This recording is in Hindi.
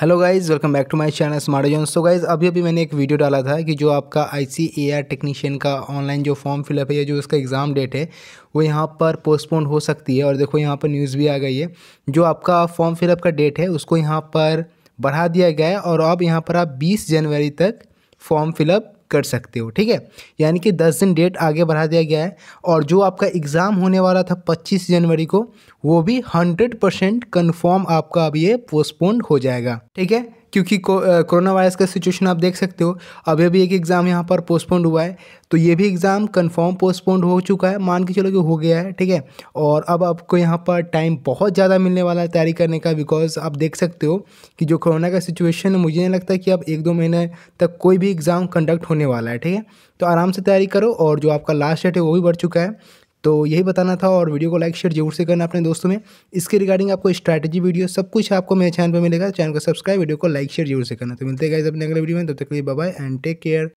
hello guys welcome back to my channel smart zone so तो गाइज़ अभी अभी मैंने एक वीडियो डाला था कि जो आपका आईसीएआर टेक्नीशियन का ऑनलाइन जो फॉर्म फिलअप है या जो उसका एग्ज़ाम डेट है वो यहाँ पर पोस्टपोन हो सकती है और देखो यहाँ पर न्यूज़ भी आ गई है जो आपका फॉर्म फिलअप का डेट है उसको यहाँ पर बढ़ा दिया गया है और अब यहाँ पर आप बीस जनवरी तक फॉर्म फिलअप कर सकते हो ठीक है यानी कि दस दिन डेट आगे बढ़ा दिया गया है और जो आपका एग्ज़ाम होने वाला था पच्चीस जनवरी को वो भी हंड्रेड परसेंट कन्फर्म आपका अब ये पोस्टपोन्ड हो जाएगा ठीक है क्योंकि कोरोना वायरस का सिचुएशन आप देख सकते हो अभी अभी एक एग्ज़ाम यहाँ पर पोस्टपोन्ड हुआ है तो ये भी एग्ज़ाम कन्फर्म पोस्टपोन्ड हो चुका है मान के चलो कि हो गया है ठीक है और अब आपको यहाँ पर टाइम बहुत ज़्यादा मिलने वाला है तैयारी करने का बिकॉज आप देख सकते हो कि जो कोरोना का सिचुएशन है मुझे नहीं लगता कि अब एक दो महीने तक कोई भी एग्ज़ाम कंडक्ट होने वाला है ठीक है तो आराम से तैयारी करो और जो आपका लास्ट डेट है वो भी बढ़ चुका है तो यही बताना था और वीडियो को लाइक शेयर जरूर से करना अपने दोस्तों में इसके रिगार्डिंग आपको स्ट्रैटेजी वीडियो सब कुछ आपको मेरे चैनल पर मिलेगा चैनल को सब्सक्राइब वीडियो को लाइक शेयर जरूर से करना तो मिलते हैं अपने अगले वीडियो में तब तक के लिए बाय एंड टेक केयर